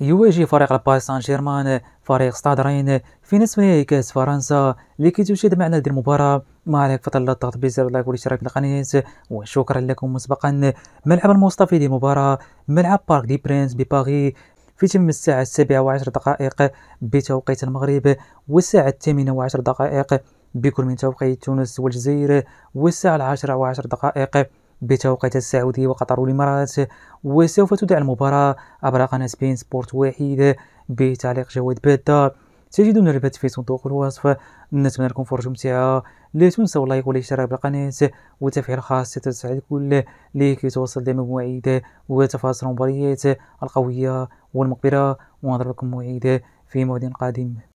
يواجه فريق الباريس سان جيرمان فريق ستاد رين في نصف نهائي كاس فرنسا اللي تشاهد معنا هذه المباراه ما عليك فضل الضغط بزر لايك والاشتراك بالقناه وشكرا لكم مسبقا ملعب المصطفى لمباراه ملعب بارك دي برينس بباغي في تم الساعة السابعة وعشر دقائق بتوقيت المغرب والساعة الثامنة وعشر دقائق بكل من توقيت تونس والجزائر والساعة العاشرة وعشر دقائق بتوقيت السعودي وقطر والإمارات وسوف تدع المباراة عبر قناة بين سبورت واحد بتعليق جواد بادة تجدون البث في صندوق الوصف نتمنى لكم فرجة ممتعة لا تنسوا اللايك والاشتراك بالقناة وتفعيل الخاص تتسع الكل لكي توصل دائما مواعيد وتفاصيل المباريات القوية والمقبلة لكم موعد في موعد قادم